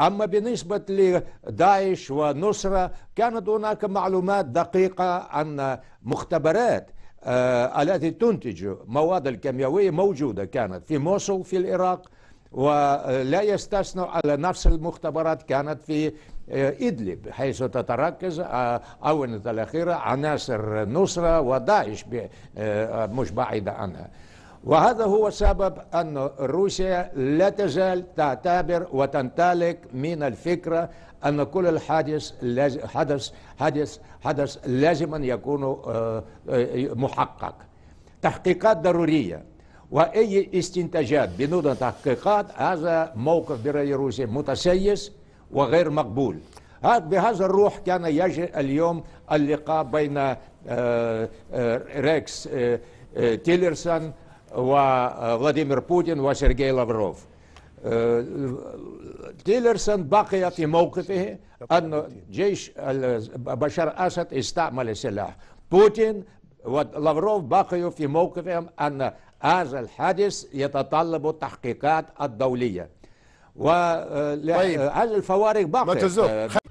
أما بالنسبة لداعش ونصرة كانت هناك معلومات دقيقة عن مختبرات آه التي تنتج مواد الكيميائية موجودة كانت في موصل في العراق ولا يستثنى على نفس المختبرات كانت في آه، إدلب حيث تتركز آه، أونة الأخيرة عناصر نصرة وداعش آه، مش بعيدة عنها وهذا هو سبب أن روسيا لا تزال تعتبر وتنطلق من الفكرة أن كل الحادث حدث حدث حدث لازم أن يكون آه، آه، محقق تحقيقات ضرورية وأي استنتاجات بدون تحقيقات هذا موقف برأي روسيا متسيس وغير مقبول بهذا الروح كان يجري اليوم اللقاء بين آه، ريكس تيلرسون وفلاديمير بوتين وسيرجي لافروف تيلرسون بقي في موقفه أن جيش بشار أسد استعمل السلاح بوتين ولافروف بقيوا في موقفهم أن هذا الحادث يتطلب التحقيقات الدولية وهذه آه، طيب. الفوارق باقية